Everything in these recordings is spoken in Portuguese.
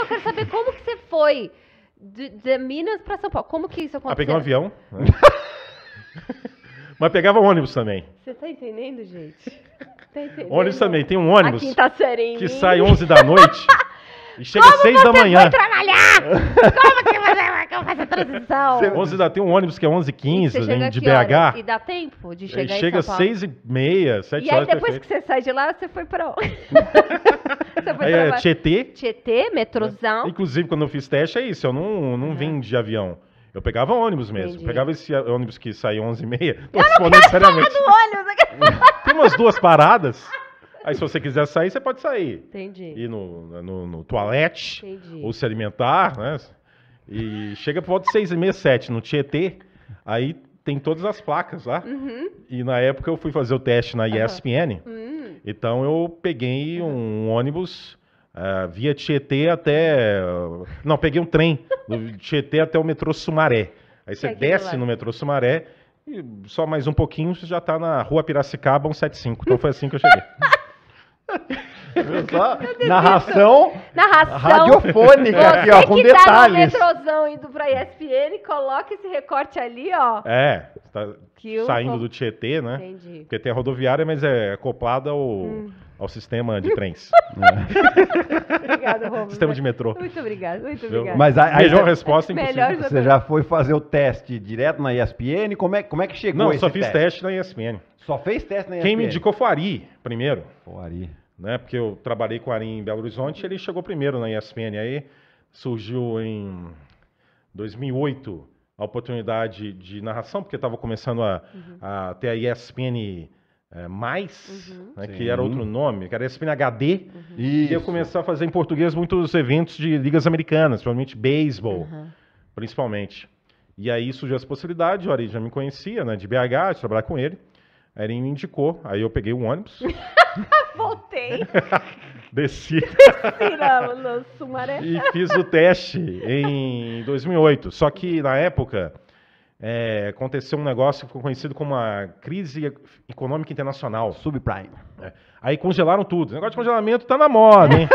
eu quero saber como que você foi de, de Minas para São Paulo. Como que isso ah, aconteceu? Ah, peguei um avião. É. Mas pegava ônibus também. Você tá entendendo, gente? Tá entendendo? Ônibus também. Tem um ônibus que sai 11 da noite e chega Como 6 da manhã. Como você trabalhar? Como que você vai fazer a transição? 11 da, tem um ônibus que é 11 15 de, de BH. Horas? E dá tempo de chegar e em chega São Paulo? chega 6 e meia, 7 e horas. E aí depois perfeito. que você sai de lá, você foi para onde? é, Tietê. Tietê, é. metrozão. Inclusive, quando eu fiz teste, é isso. Eu não, não vim de avião. Eu pegava ônibus mesmo. Entendi. Pegava esse ônibus que sai 11h30. Tô respondendo seriamente. Ônibus. Tem umas duas paradas. Aí se você quiser sair, você pode sair. Entendi. Ir no, no, no toalete. Entendi. Ou se alimentar, né? E chega por volta de 6 e meia, 7 no Tietê. Aí tem todas as placas lá. Uhum. E na época eu fui fazer o teste na ESPN. Uhum. Então eu peguei um ônibus Uh, via Tietê até. Não, peguei um trem do Tietê até o metrô Sumaré. Aí você desce no metrô Sumaré e só mais um pouquinho você já está na rua Piracicaba 175. Então foi assim que eu cheguei. Só narração, narração radiofônica aqui, ó, com que Tá no indo pra ESPN, coloca esse recorte ali, ó. É, tá saindo do Tietê, né? Entendi. Porque tem a rodoviária, mas é acoplada ao hum ao sistema de trens. Né? obrigada, Romulo. Sistema de metrô. Muito obrigada, muito obrigada. Mas a, a melhor resposta impossível. Melhor Você já foi fazer o teste direto na ESPN? Como é, como é que chegou Não, esse só fiz teste? teste na ESPN. Só fez teste na ESPN? Quem me indicou foi o Ari, primeiro. O Ari. Né, porque eu trabalhei com o Ari em Belo Horizonte, ele chegou primeiro na ESPN. Aí surgiu em 2008 a oportunidade de narração, porque estava começando a, uhum. a ter a ESPN é, mais, uhum. né, que era outro nome, que era ESPN HD. Uhum. E eu comecei a fazer em português muitos eventos de ligas americanas, principalmente beisebol, uhum. principalmente. E aí surgiu essa possibilidade, o Ari já me conhecia, né, de BH, de trabalhar com ele. Aí ele me indicou, aí eu peguei um ônibus. Voltei. Desci. Desci na, na E fiz o teste em 2008. Só que na época é, aconteceu um negócio que ficou conhecido como a crise econômica internacional. Subprime. É. Aí congelaram tudo. O negócio de congelamento tá na moda, hein?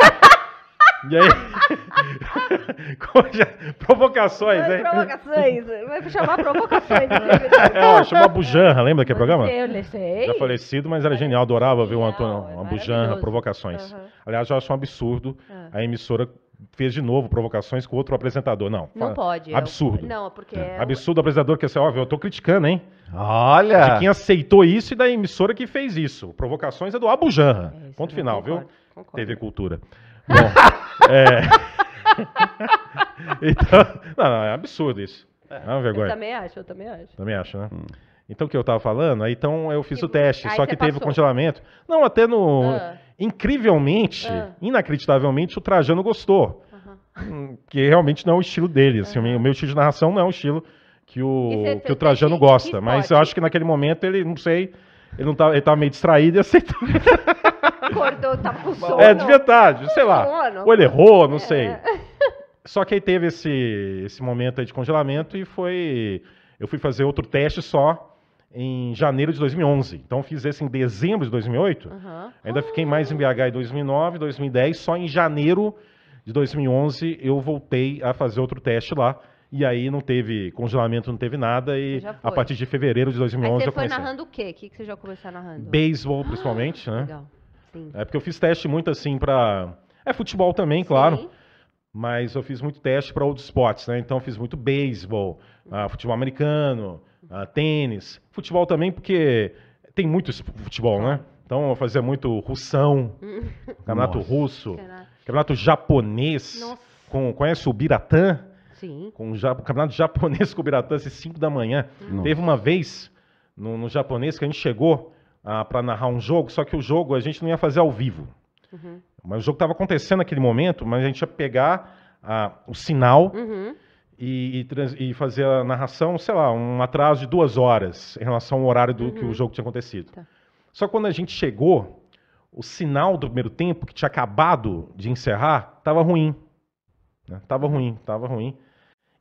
e aí. provocações, hein? Provocações. Vai chamar provocações. é, chamou a Bujanra, lembra daquele programa? Eu lembrei. Já falecido, mas era genial. Adorava ver o Antônio. Uma Bujanra, provocações. Uhum. Aliás, eu acho um absurdo uhum. a emissora fez de novo provocações com outro apresentador. Não. Não pode. É absurdo. Eu, não, porque. É. é absurdo o apresentador que assim, ó, eu tô criticando, hein? Olha! De quem aceitou isso e da emissora que fez isso. Provocações é do Abu Janra. É Ponto final, concordo, viu? Concordo. TV Cultura. Bom, é... então, não, não, é absurdo isso. É, é uma vergonha. Eu também acho, eu também acho. Também acho, né? Hum. Então, o que eu tava falando, aí então eu fiz e, o teste, só que teve passou. congelamento. Não, até no... Ah. Incrivelmente, ah. inacreditavelmente, o Trajano gostou. Hum, que realmente não é o estilo dele. Assim, O meu estilo de narração não é o estilo que o, que o Trajano que, gosta. Que mas eu acho que naquele momento ele, não sei, ele não tá, ele tava tá meio distraído e aceitou. Acordou, tava tá com sono. É, de verdade, tá sei lá. Ou ele errou, não é. sei. Só que aí teve esse, esse momento aí de congelamento e foi. Eu fui fazer outro teste só em janeiro de 2011. Então fiz esse em dezembro de 2008. Uhum. Ainda fiquei mais em BH em 2009, 2010. Só em janeiro de 2011 eu voltei a fazer outro teste lá. E aí não teve congelamento, não teve nada. E a partir de fevereiro de 2011 você eu comecei. foi narrando o quê? O que, você já começou narrando? Beisebol, principalmente, ah, né? Legal. Sim. É porque eu fiz teste muito assim para... É futebol também, claro. Mas eu fiz muito teste para outros esportes, né? Então fiz muito beisebol, uh, futebol americano, uh, tênis, futebol também, porque tem muito futebol, né? Então eu fazia muito russão, hum. campeonato Nossa. russo, campeonato japonês. Nossa. Com, conhece o Biratã? Sim. Com o, ja, campeonato japonês com o Biratã, às assim, 5 da manhã. Nossa. Hum. Teve uma vez no, no, japonês que a gente chegou ah, para narrar um jogo, só que o jogo a gente não ia fazer ao vivo. Uhum. Mas o jogo estava acontecendo naquele momento, mas a gente ia pegar ah, o sinal. Uhum e, e, trans, e, fazer a narração, sei lá, um atraso de duas horas em relação ao horário do uhum. que o uhum. jogo tinha acontecido. Tá. Só que quando a gente chegou, o sinal do primeiro tempo, que tinha acabado de encerrar, estava ruim. Estava né? ruim, estava ruim.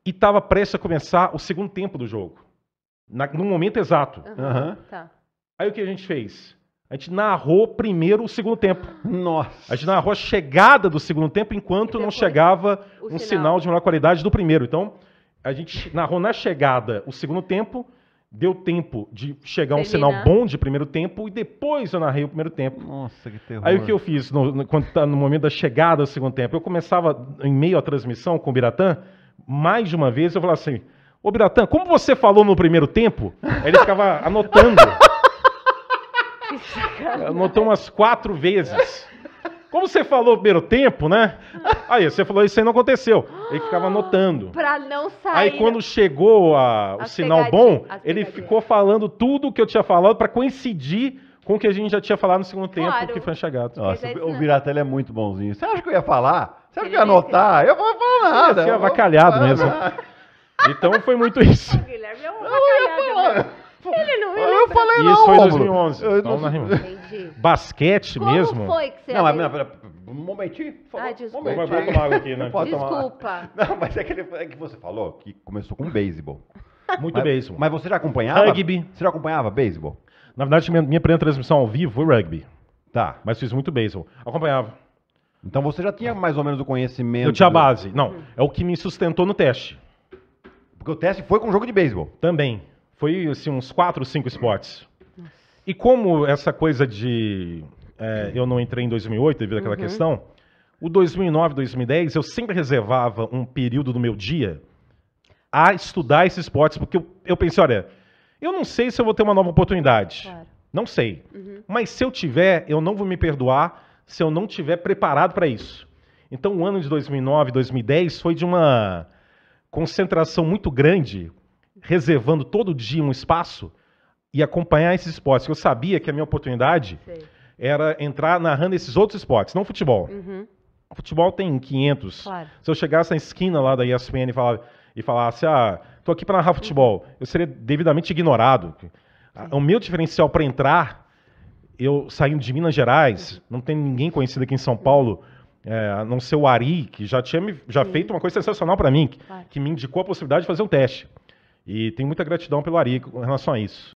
E estava prestes a começar o segundo tempo do jogo. Na, no momento exato. Uhum. Uhum. Tá. Aí o que a gente fez? A gente narrou primeiro o segundo tempo. Nossa. A gente narrou a chegada do segundo tempo enquanto não chegava um sinal. sinal de melhor qualidade do primeiro. Então, a gente narrou na chegada o segundo tempo, deu tempo de chegar um sinal bom de primeiro tempo e depois eu narrei o primeiro tempo. Nossa, que terror. Aí o que eu fiz no, no, quando tá no momento da chegada do segundo tempo? Eu começava em meio à transmissão com o Biratã, mais de uma vez eu falava assim: Ô Biratã, como você falou no primeiro tempo? Aí ele ficava anotando cara. Anotou umas quatro vezes. Como você falou primeiro tempo, né? Aí você falou isso aí não aconteceu. Ele ficava anotando. Pra não sair. Aí né? quando chegou a, o sinal bom, ele ficou falando tudo o que eu tinha falado para coincidir com o que a gente já tinha falado no segundo claro. tempo, que foi enxergado. Nossa, o Viratelli é muito bonzinho. Você acha que eu ia falar? Você acha que eu ia anotar? Eu vou falar nada. Você é avacalhado mesmo. Então foi muito isso. O Guilherme ele não, ele eu falei não. Isso foi em 2011. Eu, não, Entendi. Basquete Como mesmo? Como foi que você Não, abriu? mas um momentinho. ah, desculpa. Um né? Desculpa. Não, mas é que, ele, é que você falou que começou com beisebol. Muito mas, beisebol. Mas você já acompanhava? Rugby. Você já acompanhava beisebol? Na verdade, minha, minha primeira transmissão ao vivo foi rugby. Tá. Mas fiz muito beisebol. Acompanhava. Então você já tinha mais ou menos o conhecimento. Eu tinha a base. Do... Não, hum. é o que me sustentou no teste. Porque o teste foi com o jogo de beisebol. Também. Foi assim, uns quatro, cinco esportes. E como essa coisa de. É, eu não entrei em 2008 devido àquela uhum. questão. O 2009, 2010, eu sempre reservava um período do meu dia a estudar esses esportes, porque eu, eu pensei, olha, eu não sei se eu vou ter uma nova oportunidade. Claro. Não sei. Uhum. Mas se eu tiver, eu não vou me perdoar se eu não tiver preparado para isso. Então, o ano de 2009, 2010 foi de uma concentração muito grande reservando todo dia um espaço e acompanhar esses esportes. Eu sabia que a minha oportunidade Sei. era entrar narrando esses outros esportes, não futebol. Uhum. O futebol tem 500. Claro. Se eu chegasse na esquina lá da ESPN e, falar, e falasse, ah, estou aqui para narrar futebol, uhum. eu seria devidamente ignorado. Sim. O meu diferencial para entrar, eu saindo de Minas Gerais, uhum. não tem ninguém conhecido aqui em São Paulo, é, a não ser o Ari, que já tinha já Sim. feito uma coisa sensacional para mim, que, que me indicou a possibilidade de fazer um teste. E tenho muita gratidão pelo Ari em relação a isso.